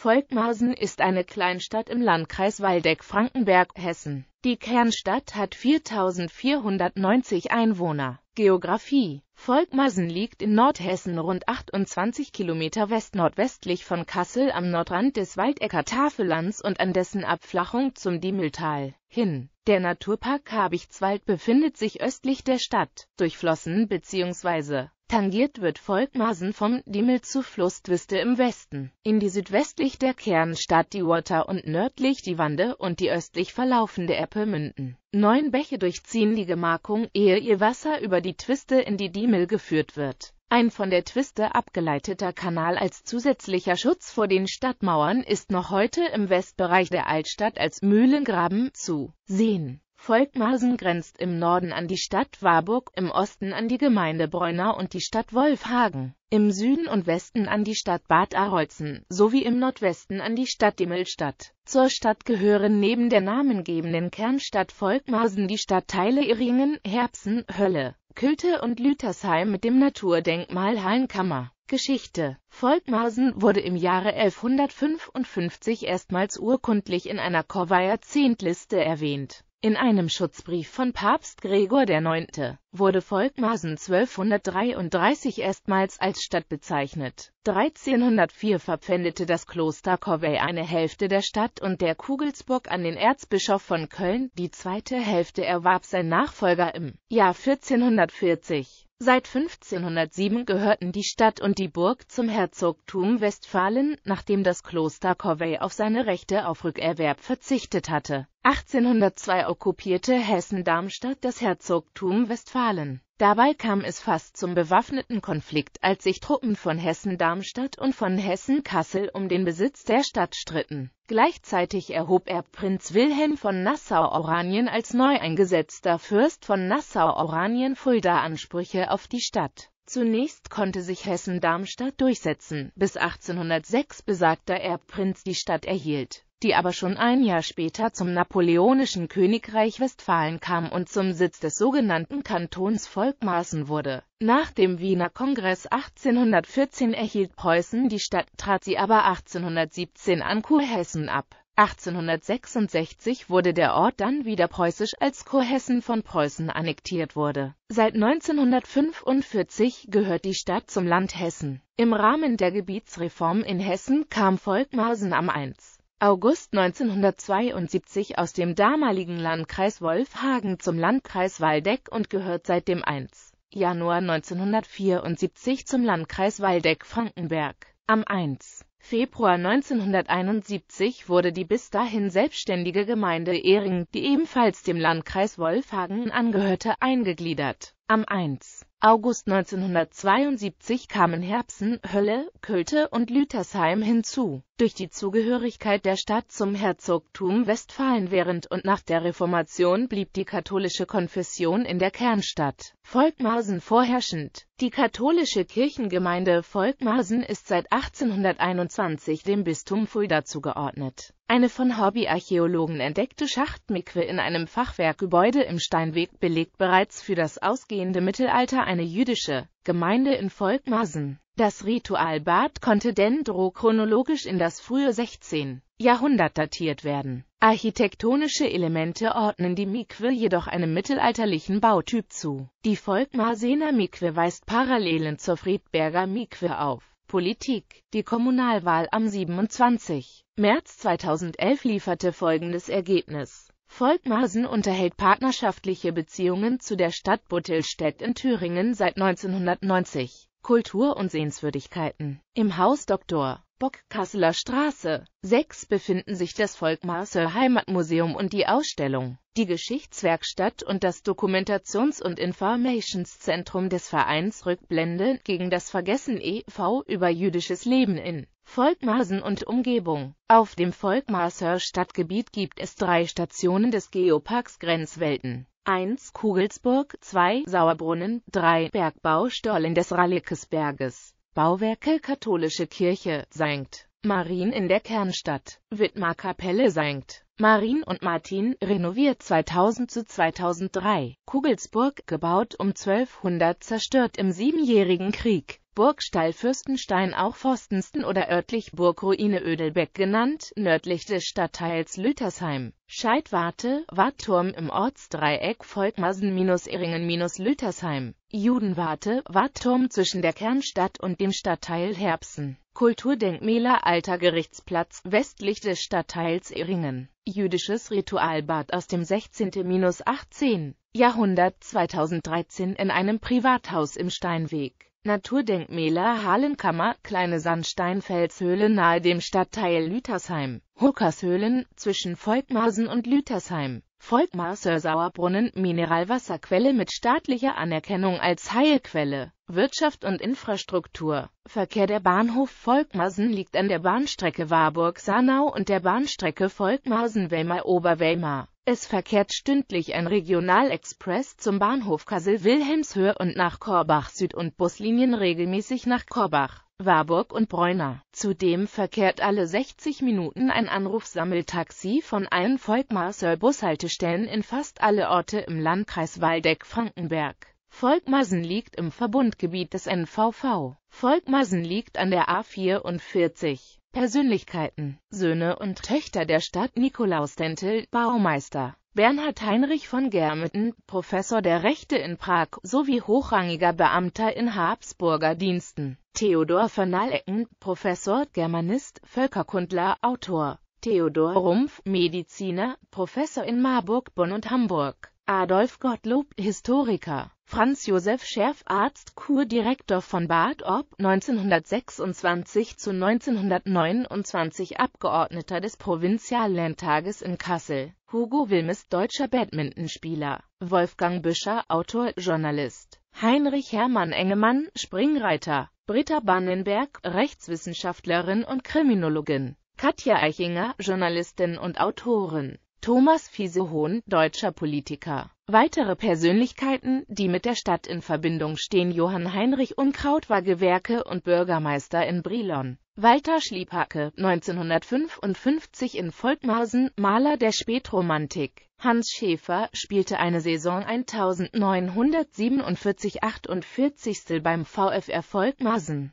Volkmarsen ist eine Kleinstadt im Landkreis Waldeck-Frankenberg, Hessen. Die Kernstadt hat 4490 Einwohner. Geografie Volkmarsen liegt in Nordhessen rund 28 Kilometer westnordwestlich von Kassel am Nordrand des Waldecker Tafellands und an dessen Abflachung zum Diemeltal hin. Der Naturpark Habichtswald befindet sich östlich der Stadt, durchflossen bzw. Tangiert wird Volkmarsen vom Dimmel zu Flusstwiste im Westen, in die südwestlich der Kernstadt die Water und nördlich die Wande und die östlich verlaufende Eppe münden. Neun Bäche durchziehen die Gemarkung, ehe ihr Wasser über die Twiste in die Diemel geführt wird. Ein von der Twiste abgeleiteter Kanal als zusätzlicher Schutz vor den Stadtmauern ist noch heute im Westbereich der Altstadt als Mühlengraben zu sehen. Volkmarsen grenzt im Norden an die Stadt Warburg, im Osten an die Gemeinde Bräunau und die Stadt Wolfhagen, im Süden und Westen an die Stadt Bad Arolzen, sowie im Nordwesten an die Stadt Immelstadt. Zur Stadt gehören neben der namengebenden Kernstadt Volkmarsen die Stadtteile Iringen, Herbsen, Hölle, Külte und Lütersheim mit dem Naturdenkmal Hallenkammer. Geschichte Volkmarsen wurde im Jahre 1155 erstmals urkundlich in einer Corvair-Zehntliste erwähnt in einem Schutzbrief von Papst Gregor IX. wurde Volkmarsen 1233 erstmals als Stadt bezeichnet. 1304 verpfändete das Kloster Corvey eine Hälfte der Stadt und der Kugelsburg an den Erzbischof von Köln, die zweite Hälfte erwarb sein Nachfolger im Jahr 1440. Seit 1507 gehörten die Stadt und die Burg zum Herzogtum Westfalen, nachdem das Kloster Corvey auf seine Rechte auf Rückerwerb verzichtet hatte. 1802 okkupierte Hessen Darmstadt das Herzogtum Westfalen Dabei kam es fast zum bewaffneten Konflikt, als sich Truppen von Hessen-Darmstadt und von Hessen-Kassel um den Besitz der Stadt stritten. Gleichzeitig erhob er Prinz Wilhelm von Nassau-Oranien als neu eingesetzter Fürst von Nassau-Oranien-Fulda Ansprüche auf die Stadt. Zunächst konnte sich Hessen-Darmstadt durchsetzen, bis 1806 besagter Erbprinz die Stadt erhielt die aber schon ein Jahr später zum napoleonischen Königreich Westfalen kam und zum Sitz des sogenannten Kantons Volkmaßen wurde. Nach dem Wiener Kongress 1814 erhielt Preußen die Stadt, trat sie aber 1817 an Kurhessen ab. 1866 wurde der Ort dann wieder preußisch, als Kurhessen von Preußen annektiert wurde. Seit 1945 gehört die Stadt zum Land Hessen. Im Rahmen der Gebietsreform in Hessen kam Volkmaßen am 1. August 1972 aus dem damaligen Landkreis Wolfhagen zum Landkreis Waldeck und gehört seit dem 1. Januar 1974 zum Landkreis Waldeck-Frankenberg. Am 1. Februar 1971 wurde die bis dahin selbstständige Gemeinde Ehring, die ebenfalls dem Landkreis Wolfhagen angehörte, eingegliedert. Am 1. August 1972 kamen Herbsen, Hölle, Költe und Lütersheim hinzu durch die Zugehörigkeit der Stadt zum Herzogtum Westfalen während und nach der Reformation blieb die katholische Konfession in der Kernstadt Volkmarsen vorherrschend. Die katholische Kirchengemeinde Volkmarsen ist seit 1821 dem Bistum Fulda zugeordnet. Eine von Hobbyarchäologen entdeckte Schachtmikwe in einem Fachwerkgebäude im Steinweg belegt bereits für das ausgehende Mittelalter eine jüdische Gemeinde in Volkmarsen. Das Ritualbad konnte dendrochronologisch in das frühe 16. Jahrhundert datiert werden. Architektonische Elemente ordnen die Mikwe jedoch einem mittelalterlichen Bautyp zu. Die Volkmarsener Mikwe weist Parallelen zur Friedberger Mikwe auf. Politik Die Kommunalwahl am 27. März 2011 lieferte folgendes Ergebnis Volkmarsen unterhält partnerschaftliche Beziehungen zu der Stadt Buttelstedt in Thüringen seit 1990. Kultur und Sehenswürdigkeiten. Im Haus Dr. Bockkasseler Straße 6 befinden sich das Volkmarser Heimatmuseum und die Ausstellung, die Geschichtswerkstatt und das Dokumentations- und Informationszentrum des Vereins Rückblende gegen das Vergessen e.V. über jüdisches Leben in Volkmarsen und Umgebung. Auf dem Volkmarser Stadtgebiet gibt es drei Stationen des Geoparks Grenzwelten. 1 Kugelsburg, 2 Sauerbrunnen, 3 Bergbaustollen des Rallikesberges, Bauwerke Katholische Kirche, St. Marien in der Kernstadt, Wittmar Kapelle St. Marien und Martin, renoviert 2000 zu 2003, Kugelsburg, gebaut um 1200, zerstört im Siebenjährigen Krieg. Burgstall Fürstenstein auch Forstensten oder örtlich Burgruine Ödelbeck genannt, nördlich des Stadtteils Lütersheim. Scheidwarte, Wartturm im Ortsdreieck Volkmassen-Eringen-Lütersheim. Judenwarte, Wartturm zwischen der Kernstadt und dem Stadtteil Herbsen. Kulturdenkmäler Alter Gerichtsplatz westlich des Stadtteils Eringen. Jüdisches Ritualbad aus dem 16.-18. Jahrhundert 2013 in einem Privathaus im Steinweg. Naturdenkmäler Halenkammer, kleine Sandsteinfelshöhle nahe dem Stadtteil Lütersheim, Huckershöhlen zwischen Volkmarsen und Lütersheim, Volkmarser Sauerbrunnen, Mineralwasserquelle mit staatlicher Anerkennung als Heilquelle, Wirtschaft und Infrastruktur, Verkehr Der Bahnhof Volkmarsen liegt an der Bahnstrecke Warburg-Sanau und der Bahnstrecke Volkmarsen-Weimar-Oberweimar. Es verkehrt stündlich ein Regionalexpress zum Bahnhof Kassel-Wilhelmshöhe und nach Korbach Süd und Buslinien regelmäßig nach Korbach, Warburg und Bräuna. Zudem verkehrt alle 60 Minuten ein Anrufsammeltaxi von allen Volkmar-Bushaltestellen in fast alle Orte im Landkreis Waldeck-Frankenberg. Volkmarsen liegt im Verbundgebiet des NVV. Volkmarsen liegt an der A44. Persönlichkeiten, Söhne und Töchter der Stadt Nikolaus Dentel, Baumeister, Bernhard Heinrich von Germeten, Professor der Rechte in Prag, sowie hochrangiger Beamter in Habsburger Diensten, Theodor von Nalecken, Professor, Germanist, Völkerkundler, Autor, Theodor Rumpf, Mediziner, Professor in Marburg, Bonn und Hamburg, Adolf Gottlob, Historiker, Franz Josef Scherf, Arzt, Kurdirektor von Bad Orb, 1926 zu 1929 Abgeordneter des Provinziallandtages in Kassel, Hugo Wilmes, deutscher Badmintonspieler, Wolfgang Büscher, Autor, Journalist, Heinrich Hermann Engemann, Springreiter, Britta Bannenberg, Rechtswissenschaftlerin und Kriminologin, Katja Eichinger, Journalistin und Autorin, Thomas Fiesehohn, deutscher Politiker. Weitere Persönlichkeiten, die mit der Stadt in Verbindung stehen Johann Heinrich Unkraut war Gewerke und Bürgermeister in Brilon. Walter Schliepake, 1955 in Volkmarsen, Maler der Spätromantik. Hans Schäfer spielte eine Saison 1947-48 beim VfR Volkmarsen.